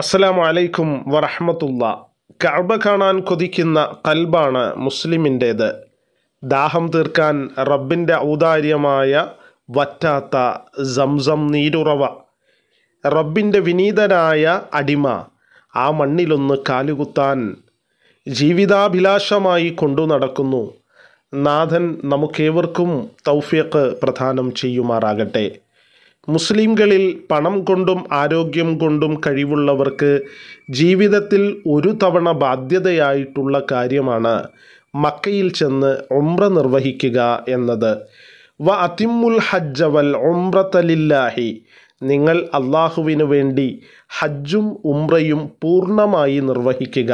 അസ്സലാം വലൈക്കും വറഹമത്തുള്ള കഅബ കാണാൻ കൊതിക്കുന്ന കൽബാണ് മുസ്ലിമിൻ്റേത് ദാഹം തീർക്കാൻ റബ്ബിൻ്റെ ഔദാര്യമായ വറ്റാത്ത സംസം നീരുറവ റബ്ബിൻ്റെ വിനീതനായ അടിമ ആ മണ്ണിലൊന്ന് കാലുകുത്താൻ ജീവിതാഭിലാഷമായി കൊണ്ടു നടക്കുന്നു നാഥൻ നമുക്കേവർക്കും തൗഫിയക്ക് പ്രധാനം ചെയ്യുമാറാകട്ടെ മുസ്ലിംകളിൽ പണം കൊണ്ടും ആരോഗ്യം കൊണ്ടും കഴിവുള്ളവർക്ക് ജീവിതത്തിൽ ഒരു തവണ ബാധ്യതയായിട്ടുള്ള കാര്യമാണ് മക്കയിൽ ചെന്ന് ഒമ്ര നിർവഹിക്കുക എന്നത് വ അതിമുൽ ഹജ്ജ വൽ ഒമ്രത്തലില്ലാഹി നിങ്ങൾ അള്ളാഹുവിന് വേണ്ടി ഹജ്ജും ഉംറയും പൂർണ്ണമായി നിർവഹിക്കുക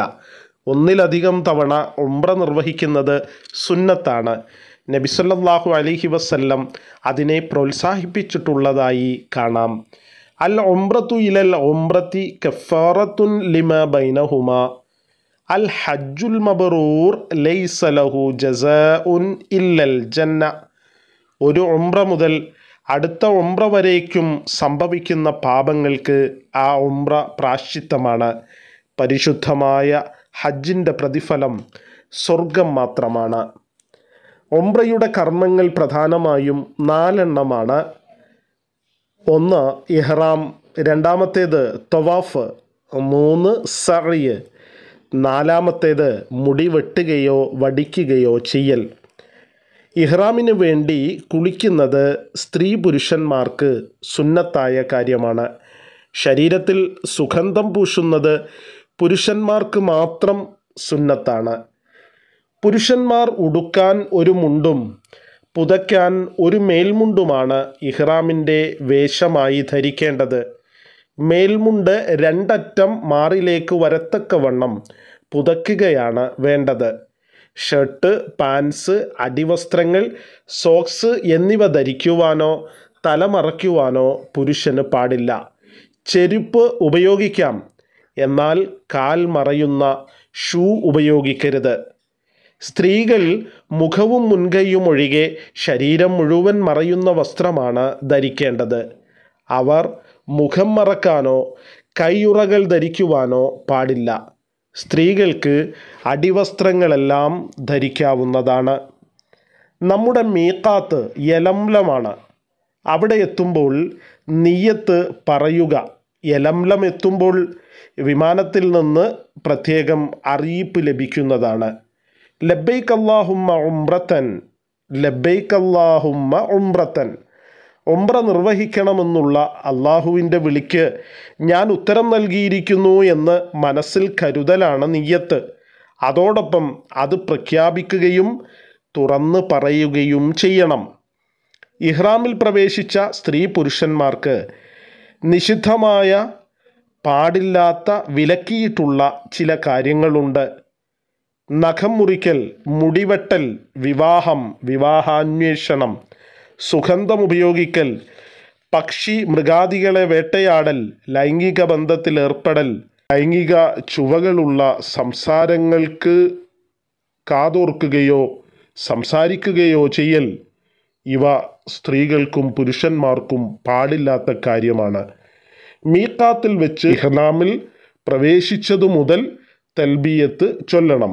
ഒന്നിലധികം തവണ ഉംറ നിർവഹിക്കുന്നത് സുന്നത്താണ് നബിസല്ലാഹു അലിഹി വസ്ല്ലം അതിനെ പ്രോത്സാഹിപ്പിച്ചിട്ടുള്ളതായി കാണാം അൽ ഒമ്രത്തു ഇലൽ ഒമ്രത്തി കഫാറത്തുൻ ലിമ ബൈനഹുമ അൽ ഹജ്ജുൽ മബറൂർ ലൈസലഹു ജസ ഉൻ ഇല്ലൽ ജന്ന ഒരു ഒമ്ര മുതൽ അടുത്ത ഒമ്ര വരേക്കും സംഭവിക്കുന്ന പാപങ്ങൾക്ക് ആ ഒമ്ര പ്രാശ്ചിത്തമാണ് പരിശുദ്ധമായ ഹജ്ജിൻ്റെ പ്രതിഫലം സ്വർഗം മാത്രമാണ് ഒമ്പ്രയുടെ കർമ്മങ്ങൾ പ്രധാനമായും നാലെണ്ണമാണ് ഒന്ന് ഇഹ്റാം രണ്ടാമത്തേത് തവാഫ് മൂന്ന് സറിയ് നാലാമത്തേത് മുടി വെട്ടുകയോ വടിക്കുകയോ ചെയ്യൽ ഇഹ്റാമിന് വേണ്ടി കുളിക്കുന്നത് സ്ത്രീ പുരുഷന്മാർക്ക് സുന്നത്തായ കാര്യമാണ് ശരീരത്തിൽ സുഗന്ധം പൂശുന്നത് പുരുഷന്മാർക്ക് മാത്രം സുന്നത്താണ് പുരുഷന്മാർ ഉടുക്കാൻ ഒരു മുണ്ടും പുതയ്ക്കാൻ ഒരു മേൽമുണ്ടുമാണ് ഇഹ്റാമിൻ്റെ വേഷമായി ധരിക്കേണ്ടത് മേൽമുണ്ട് രണ്ടറ്റം മാറിലേക്ക് വണ്ണം പുതയ്ക്കുകയാണ് വേണ്ടത് ഷർട്ട് പാൻസ് അടിവസ്ത്രങ്ങൾ സോക്സ് എന്നിവ ധരിക്കുവാനോ തലമറയ്ക്കുവാനോ പുരുഷന് പാടില്ല ചെരുപ്പ് ഉപയോഗിക്കാം എന്നാൽ കാൽ മറയുന്ന ഷൂ ഉപയോഗിക്കരുത് സ്ത്രീകൾ മുഖവും മുൻകൈയും ഒഴികെ ശരീരം മുഴുവൻ മറയുന്ന വസ്ത്രമാണ് ധരിക്കേണ്ടത് അവർ മുഖം മറക്കാനോ കൈയുറകൾ ധരിക്കുവാനോ പാടില്ല സ്ത്രീകൾക്ക് അടിവസ്ത്രങ്ങളെല്ലാം ധരിക്കാവുന്നതാണ് നമ്മുടെ മീക്കാത്ത് യലംലമാണ് അവിടെ എത്തുമ്പോൾ നീയത്ത് പറയുക യലംലം എത്തുമ്പോൾ വിമാനത്തിൽ നിന്ന് പ്രത്യേകം അറിയിപ്പ് ലഭിക്കുന്നതാണ് ലബൈക്ക് ഉംറത്തൻ ലബൈക്ക് ഉംറത്തൻ ഒമ്ര നിർവഹിക്കണമെന്നുള്ള അള്ളാഹുവിൻ്റെ വിളിക്ക് ഞാൻ ഉത്തരം നൽകിയിരിക്കുന്നു എന്ന് മനസ്സിൽ കരുതലാണ് നീയത്ത് അതോടൊപ്പം അത് പ്രഖ്യാപിക്കുകയും തുറന്ന് പറയുകയും ചെയ്യണം ഇഹ്റാമിൽ പ്രവേശിച്ച സ്ത്രീ പുരുഷന്മാർക്ക് നിഷിദ്ധമായ പാടില്ലാത്ത വിലക്കിയിട്ടുള്ള ചില കാര്യങ്ങളുണ്ട് നഖം മുറിക്കൽ മുടിവെട്ടൽ വിവാഹം വിവാഹാന്വേഷണം സുഗന്ധം ഉപയോഗിക്കൽ പക്ഷി മൃഗാദികളെ വേട്ടയാടൽ ലൈംഗിക ബന്ധത്തിൽ ഏർപ്പെടൽ ലൈംഗിക ചുവകളുള്ള സംസാരങ്ങൾക്ക് കാതോർക്കുകയോ സംസാരിക്കുകയോ ചെയ്യൽ ഇവ സ്ത്രീകൾക്കും പുരുഷന്മാർക്കും പാടില്ലാത്ത കാര്യമാണ് മീക്കാത്തിൽ വെച്ച് ഇഹ്റാമിൽ പ്രവേശിച്ചതു മുതൽ തൽബിയത്ത് ചൊല്ലണം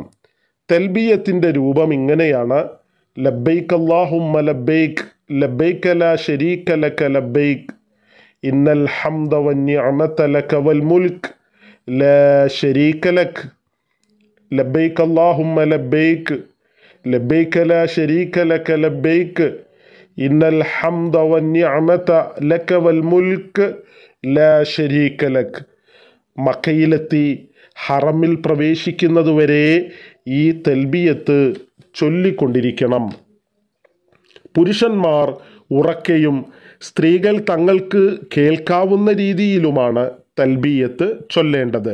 തെൽബിയത്തിൻ്റെ രൂപം ഇങ്ങനെയാണ് ലബൈക്ക് അള്ളാഹുമ്മ ലബൈക്ക് ലബൈക്ക് ല ഷരീക്ക ലക്ക ലബൈക്ക് ഇന്നൽ ഹംദ വന്യമത്ത ലക്ക വൽ മുൽക്ക് ല ഷരീക്ക ലക്ക് ലബൈക്ക് അള്ളാഹുമ്മ ലബൈക്ക് ലബൈക്ക് ല ഷരീക്ക ലക്ക ലബൈക്ക് ഇന്നൽ ഹംദ വന്യമത്ത ലക്ക വൽ മുൽക്ക് ല ഷരീക്ക ലക്ക് മക്കയിലെത്തി ഹറമിൽ പ്രവേശിക്കുന്നതുവരെ ഈ തെൽബിയത്ത് ചൊല്ലിക്കൊണ്ടിരിക്കണം പുരുഷന്മാർ ഉറക്കെയും സ്ത്രീകൾ തങ്ങൾക്ക് കേൾക്കാവുന്ന രീതിയിലുമാണ് തൽബീയത്ത് ചൊല്ലേണ്ടത്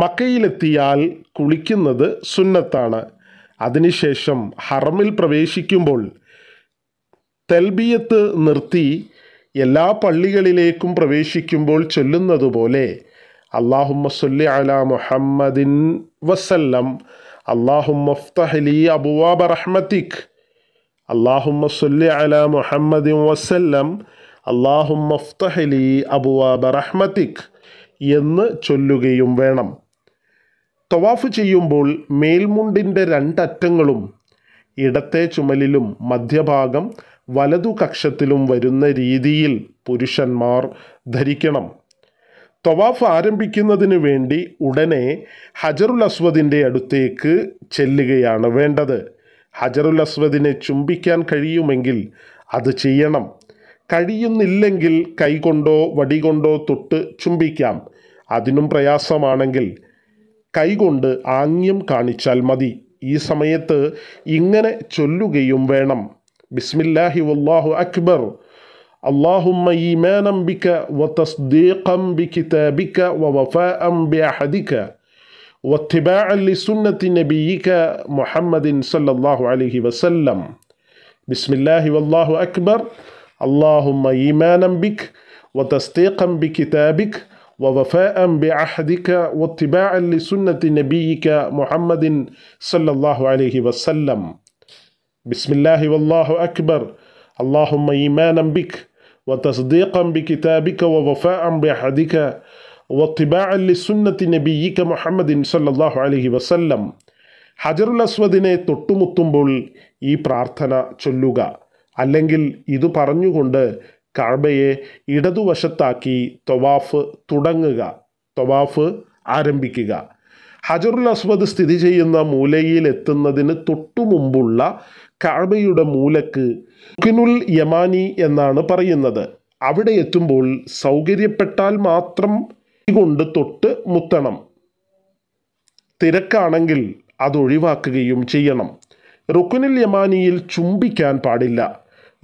മക്കയിലെത്തിയാൽ കുളിക്കുന്നത് സുന്നത്താണ് അതിനുശേഷം ഹറമിൽ പ്രവേശിക്കുമ്പോൾ തൽബിയത്ത് നിർത്തി എല്ലാ പള്ളികളിലേക്കും പ്രവേശിക്കുമ്പോൾ ചൊല്ലുന്നതുപോലെ അള്ളാഹുമ്മ സല്ലി അല മുഹമ്മദിൻ വസ്ല്ലം അള്ളാഹുമ്മ ഫ്തഹ്ലി അബുവാബ റഹ്മത്തിക് അള്ളാഹുമ്മ സല്ലി അല മുഹമ്മദിൻ വസ്ല്ലം അള്ളാഹുമ്മ ഫ്തഹ്ലി അബുവാബ റഹ്മത്തിക് എന്ന് ചൊല്ലുകയും വേണം തവാഫ് ചെയ്യുമ്പോൾ മേൽമുണ്ടിൻ്റെ രണ്ടറ്റങ്ങളും ഇടത്തെ ചുമലിലും മധ്യഭാഗം വലതു കക്ഷത്തിലും വരുന്ന രീതിയിൽ പുരുഷന്മാർ ധരിക്കണം തവാഫ് ആരംഭിക്കുന്നതിന് വേണ്ടി ഉടനെ ഹജറുൽ അസ്വദിൻ്റെ അടുത്തേക്ക് ചെല്ലുകയാണ് വേണ്ടത് ഹജറുൽ അസ്വദിനെ ചുംബിക്കാൻ കഴിയുമെങ്കിൽ അത് ചെയ്യണം കഴിയുന്നില്ലെങ്കിൽ കൈകൊണ്ടോ വടികൊണ്ടോ തൊട്ട് ചുംബിക്കാം അതിനും പ്രയാസമാണെങ്കിൽ കൈകൊണ്ട് ആംഗ്യം കാണിച്ചാൽ മതി ഈ സമയത്ത് ഇങ്ങനെ ചൊല്ലുകയും വേണം ബിസ്മില്ലാഹി വല്ലാഹു അക്ബർ اللهم ايمانا بك وتصديقا بكتابك ووفاء باحدك واتباعا لسنه نبيك محمد صلى الله عليه وسلم بسم الله والله اكبر اللهم ايمانا بك وتصديقا بكتابك ووفاء بعهدك واتباعا لسنه نبيك محمد صلى الله عليه وسلم بسم الله والله اكبر اللهم ايمانا بك وتصديقا بكتابك ووفاء بعهدك واتباعا لسنة نبيك محمد صلى الله عليه وسلم ഹജറുൽ അസ്വദിനെ തൊട്ടുമുത്തുമ്പോൾ ഈ പ്രാർത്ഥന ചൊല്ലുക അല്ലെങ്കിൽ ഇത് പറഞ്ഞുകൊണ്ട് കഴബയെ ഇടതുവശത്താക്കി തൊവാഫ് തുടങ്ങുക തൊവാഫ് ആരംഭിക്കുക ഹജറുൽ അസ്വദ് സ്ഥിതി ചെയ്യുന്ന മൂലയിൽ എത്തുന്നതിന് തൊട്ടു മുമ്പുള്ള കാബയുടെ മൂലക്ക് കിനുൽ യമാനി എന്നാണ് പറയുന്നത് അവിടെ എത്തുമ്പോൾ സൗകര്യപ്പെട്ടാൽ മാത്രം കൊണ്ട് തൊട്ട് മുത്തണം തിരക്കാണെങ്കിൽ അതൊഴിവാക്കുകയും ചെയ്യണം റുക്കുനിൽ യമാനിയിൽ ചുംബിക്കാൻ പാടില്ല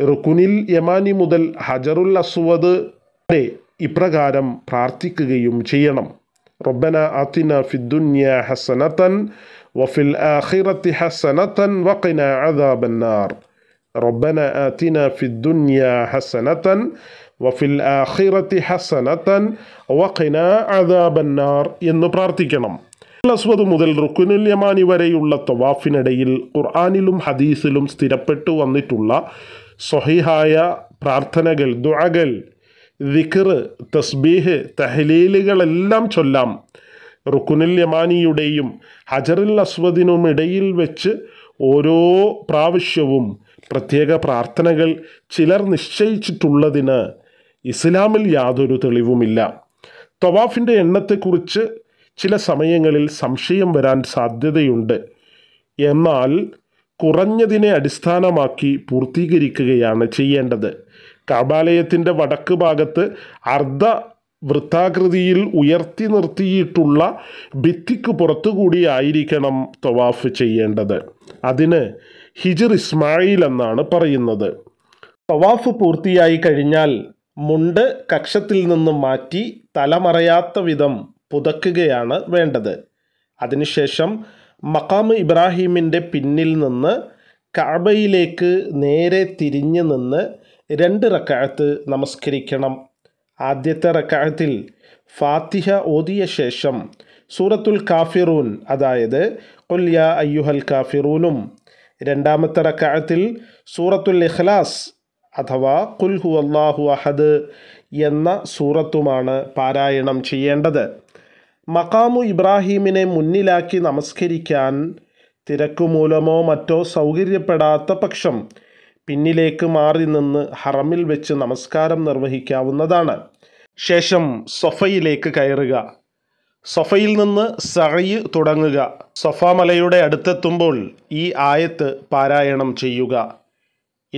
റുക്കുനിൽ യമാനി മുതൽ ഹജറുൽ അസ്വദ് വരെ ഇപ്രകാരം പ്രാർത്ഥിക്കുകയും ചെയ്യണം റൊബന അതിന ഫിദുന്യ ഹസനത്തൻ وفي الآخرة حسنة وقنا عذاب النار ربنا آتنا في الدنيا حسنة وفي الآخرة حسنة وقنا عذاب النار എന്ന് പ്രാർത്ഥിക്കണം അസ്വദ് മുതൽ റുക്കുനുൽ യമാനി വരെയുള്ള തവാഫിനിടയിൽ ഖുർആാനിലും ഹദീസിലും സ്ഥിരപ്പെട്ടു വന്നിട്ടുള്ള സൊഹിഹായ പ്രാർത്ഥനകൾ ദുഅകൾ ദിക്ർ തസ്ബീഹ് തഹലീലുകളെല്ലാം ചൊല്ലാം റുക്കുനിൽ യമാനിയുടെയും ഹജറുൽ അസ്വദിനും ഇടയിൽ വെച്ച് ഓരോ പ്രാവശ്യവും പ്രത്യേക പ്രാർത്ഥനകൾ ചിലർ നിശ്ചയിച്ചിട്ടുള്ളതിന് ഇസ്ലാമിൽ യാതൊരു തെളിവുമില്ല തവാഫിൻ്റെ എണ്ണത്തെക്കുറിച്ച് ചില സമയങ്ങളിൽ സംശയം വരാൻ സാധ്യതയുണ്ട് എന്നാൽ കുറഞ്ഞതിനെ അടിസ്ഥാനമാക്കി പൂർത്തീകരിക്കുകയാണ് ചെയ്യേണ്ടത് കാബാലയത്തിൻ്റെ വടക്ക് ഭാഗത്ത് അർദ്ധ വൃത്താകൃതിയിൽ ഉയർത്തി നിർത്തിയിട്ടുള്ള ഭിത്തിക്ക് ആയിരിക്കണം തവാഫ് ചെയ്യേണ്ടത് അതിന് ഹിജിർ ഇസ്മായിൽ എന്നാണ് പറയുന്നത് തവാഫ് പൂർത്തിയായി കഴിഞ്ഞാൽ മുണ്ട് കക്ഷത്തിൽ നിന്നും മാറ്റി തലമറയാത്ത വിധം പുതക്കുകയാണ് വേണ്ടത് അതിനുശേഷം മക്കാം ഇബ്രാഹീമിൻ്റെ പിന്നിൽ നിന്ന് കഅബയിലേക്ക് നേരെ തിരിഞ്ഞു നിന്ന് രണ്ട് റക്കാഴത്ത് നമസ്കരിക്കണം ആദ്യത്തെ റക്കാഴത്തിൽ ഫാത്തിഹ ഓതിയ ശേഷം സൂറത്തുൽ കാഫിറൂൻ അതായത് കൊല്യ അയ്യുഹൽ കാഫിറൂനും രണ്ടാമത്തെ റക്കാഴത്തിൽ സൂറത്തുൽ ഇഖ്ലാസ് അഥവാ കുൽഹു അള്ളാഹു അഹദ് എന്ന സൂറത്തുമാണ് പാരായണം ചെയ്യേണ്ടത് മക്കാമു ഇബ്രാഹീമിനെ മുന്നിലാക്കി നമസ്കരിക്കാൻ തിരക്കുമൂലമോ മറ്റോ സൗകര്യപ്പെടാത്ത പക്ഷം പിന്നിലേക്ക് മാറി നിന്ന് ഹറമിൽ വെച്ച് നമസ്കാരം നിർവഹിക്കാവുന്നതാണ് ശേഷം സൊഫയിലേക്ക് കയറുക സൊഫയിൽ നിന്ന് സഹയ് തുടങ്ങുക സൊഫ മലയുടെ അടുത്തെത്തുമ്പോൾ ഈ ആയത്ത് പാരായണം ചെയ്യുക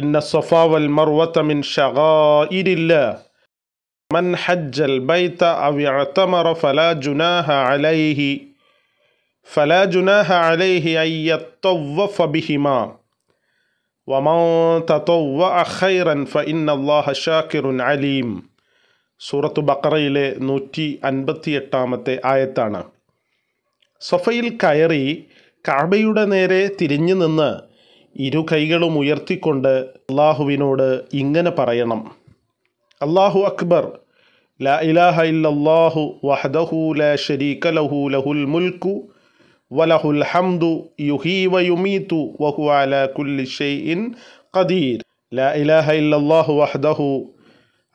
ഇന്ന സൊഫ വൽ മർവത്തമിൻ ഷഗായിരില്ല മൻ ഹജ്ജൽ ബൈത്ത അവ്യത്തമറ ഫല ജുനാഹ അലൈഹി ഫല ജുനാഹ അലൈഹി അയ്യത്തവ്വഫ ബിഹിമ വമൻ തത്വ അഖൈറൻ ഫ ഇന്നല്ലാഹ ഷാക്കിറുൻ അലീം സൂറത്തു ബക്കറയിലെ നൂറ്റി അൻപത്തി എട്ടാമത്തെ ആയത്താണ് സൊഫയിൽ കയറി കാബയുടെ നേരെ തിരിഞ്ഞു നിന്ന് ഇരു കൈകളും ഉയർത്തിക്കൊണ്ട് അള്ളാഹുവിനോട് ഇങ്ങനെ പറയണം അള്ളാഹു അക്ബർ ലാ ഇലാഹ വഹദഹു ലാ ഷരീക ലഹു ലഹുൽ മുൽക്കു വലഹുൽ ഹംദു യുഹി വയുമീതു വഹു അല കുല്ലി ഷെയ്ഇൻ ഖദീർ ലാ ഇലാഹ ഇല്ലാഹു വഹദഹു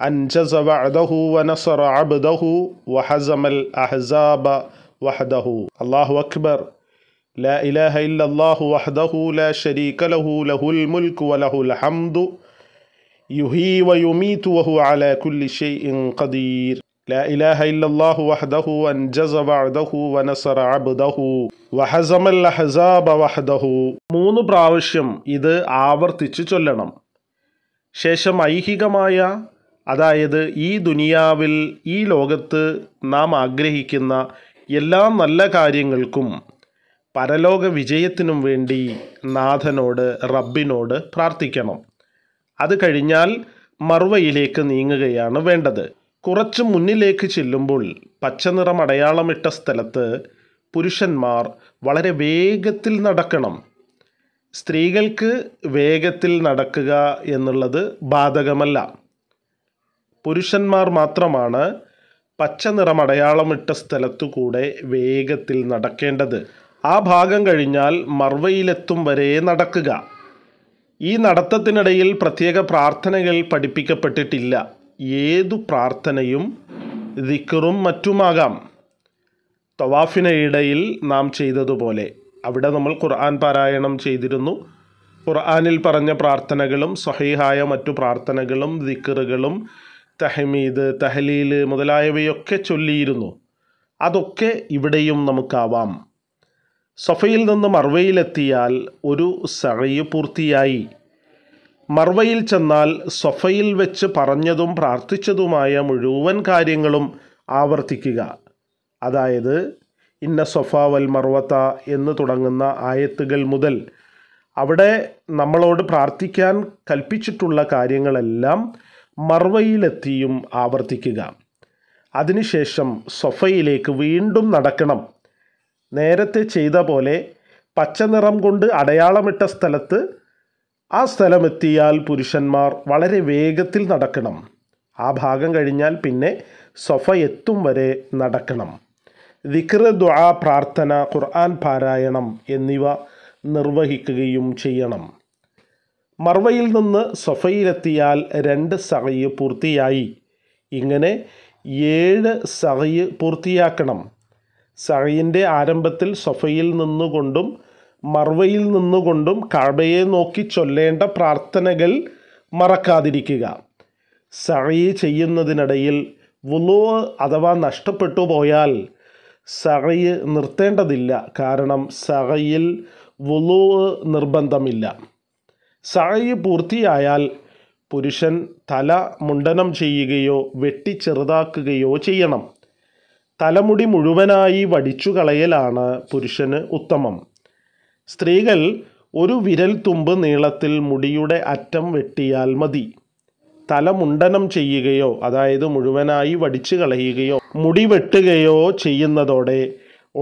അൻജസ വഅദഹു വനസറ അബ്ദഹു വഹസമൽ الأحزاب വഹദഹു അല്ലാഹു അക്ബർ لا إله إلا الله وحده لا شريك له له الملك وله الحمد يحيي ويميت وهو على كل شيء قدير لا إله إلا الله وحده أنجز وعده ونصر عبده وحزم الأحزاب وحده മൂന്ന് പ്രാവശ്യം ഇത് ആവർത്തിച്ച് ചൊല്ലണം ശേഷം ഐഹികമായ അതായത് ഈ ദുനിയാവിൽ ഈ ലോകത്ത് നാം ആഗ്രഹിക്കുന്ന എല്ലാ നല്ല കാര്യങ്ങൾക്കും പരലോക വിജയത്തിനും വേണ്ടി നാഥനോട് റബ്ബിനോട് പ്രാർത്ഥിക്കണം അത് കഴിഞ്ഞാൽ മറുവയിലേക്ക് നീങ്ങുകയാണ് വേണ്ടത് കുറച്ച് മുന്നിലേക്ക് ചെല്ലുമ്പോൾ നിറം അടയാളമിട്ട സ്ഥലത്ത് പുരുഷന്മാർ വളരെ വേഗത്തിൽ നടക്കണം സ്ത്രീകൾക്ക് വേഗത്തിൽ നടക്കുക എന്നുള്ളത് ബാധകമല്ല പുരുഷന്മാർ മാത്രമാണ് പച്ച നിറമടയാളമിട്ട സ്ഥലത്തു കൂടെ വേഗത്തിൽ നടക്കേണ്ടത് ആ ഭാഗം കഴിഞ്ഞാൽ മർവയിലെത്തും വരെ നടക്കുക ഈ നടത്തത്തിനിടയിൽ പ്രത്യേക പ്രാർത്ഥനകൾ പഠിപ്പിക്കപ്പെട്ടിട്ടില്ല ഏതു പ്രാർത്ഥനയും ദിക്കറും മറ്റുമാകാം തവാഫിനിടയിൽ നാം ചെയ്തതുപോലെ അവിടെ നമ്മൾ ഖുർആൻ പാരായണം ചെയ്തിരുന്നു ഖുർആാനിൽ പറഞ്ഞ പ്രാർത്ഥനകളും സ്വഹീഹായ മറ്റു പ്രാർത്ഥനകളും ദിക്കറുകളും തഹമീദ് തഹലീൽ മുതലായവയൊക്കെ ചൊല്ലിയിരുന്നു അതൊക്കെ ഇവിടെയും നമുക്കാവാം സഫയിൽ നിന്ന് മർവയിലെത്തിയാൽ ഒരു സഹയ് പൂർത്തിയായി മർവയിൽ ചെന്നാൽ സൊഫയിൽ വെച്ച് പറഞ്ഞതും പ്രാർത്ഥിച്ചതുമായ മുഴുവൻ കാര്യങ്ങളും ആവർത്തിക്കുക അതായത് ഇന്ന സൊഫ വൽ മർവത്ത എന്ന് തുടങ്ങുന്ന ആയത്തുകൾ മുതൽ അവിടെ നമ്മളോട് പ്രാർത്ഥിക്കാൻ കൽപ്പിച്ചിട്ടുള്ള കാര്യങ്ങളെല്ലാം മർവയിലെത്തിയും ആവർത്തിക്കുക അതിനുശേഷം സൊഫയിലേക്ക് വീണ്ടും നടക്കണം നേരത്തെ ചെയ്ത പോലെ പച്ചനിറം കൊണ്ട് അടയാളമിട്ട സ്ഥലത്ത് ആ സ്ഥലമെത്തിയാൽ പുരുഷന്മാർ വളരെ വേഗത്തിൽ നടക്കണം ആ ഭാഗം കഴിഞ്ഞാൽ പിന്നെ സൊഫ എത്തും വരെ നടക്കണം ദിക്ർ ദ്വാ പ്രാർത്ഥന ഖുർആൻ പാരായണം എന്നിവ നിർവഹിക്കുകയും ചെയ്യണം മർവയിൽ നിന്ന് സൊഫയിലെത്തിയാൽ രണ്ട് സഹയ് പൂർത്തിയായി ഇങ്ങനെ ഏഴ് സഹയ് പൂർത്തിയാക്കണം സഹയിൻ്റെ ആരംഭത്തിൽ സൊഫയിൽ നിന്നുകൊണ്ടും മർവയിൽ നിന്നുകൊണ്ടും കഴയെ നോക്കി ചൊല്ലേണ്ട പ്രാർത്ഥനകൾ മറക്കാതിരിക്കുക സഹയ് ചെയ്യുന്നതിനിടയിൽ വുളു അഥവാ നഷ്ടപ്പെട്ടു പോയാൽ സഹയ് നിർത്തേണ്ടതില്ല കാരണം സഹയിൽ വുളു നിർബന്ധമില്ല സായി പൂർത്തിയായാൽ പുരുഷൻ തല മുണ്ടനം ചെയ്യുകയോ വെട്ടി ചെറുതാക്കുകയോ ചെയ്യണം തലമുടി മുഴുവനായി വടിച്ചു കളയലാണ് പുരുഷന് ഉത്തമം സ്ത്രീകൾ ഒരു വിരൽ തുമ്പ് നീളത്തിൽ മുടിയുടെ അറ്റം വെട്ടിയാൽ മതി മുണ്ടനം ചെയ്യുകയോ അതായത് മുഴുവനായി വടിച്ചു കളയുകയോ മുടി വെട്ടുകയോ ചെയ്യുന്നതോടെ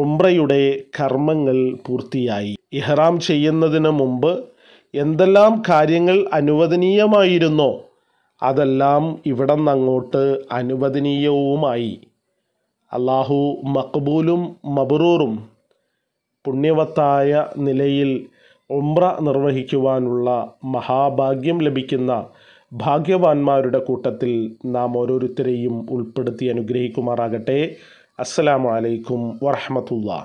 ഒമ്രയുടെ കർമ്മങ്ങൾ പൂർത്തിയായി ഇഹ്റാം ചെയ്യുന്നതിന് മുമ്പ് എന്തെല്ലാം കാര്യങ്ങൾ അനുവദനീയമായിരുന്നോ അതെല്ലാം ഇവിടെ നിന്നങ്ങോട്ട് അനുവദനീയവുമായി അള്ളാഹു മക്ബൂലും മബറൂറും പുണ്യവത്തായ നിലയിൽ ഉംറ നിർവഹിക്കുവാനുള്ള മഹാഭാഗ്യം ലഭിക്കുന്ന ഭാഗ്യവാന്മാരുടെ കൂട്ടത്തിൽ നാം ഓരോരുത്തരെയും ഉൾപ്പെടുത്തി അനുഗ്രഹിക്കുമാറാകട്ടെ അസ്സലാമലൈക്കും വറഹമത്തുള്ള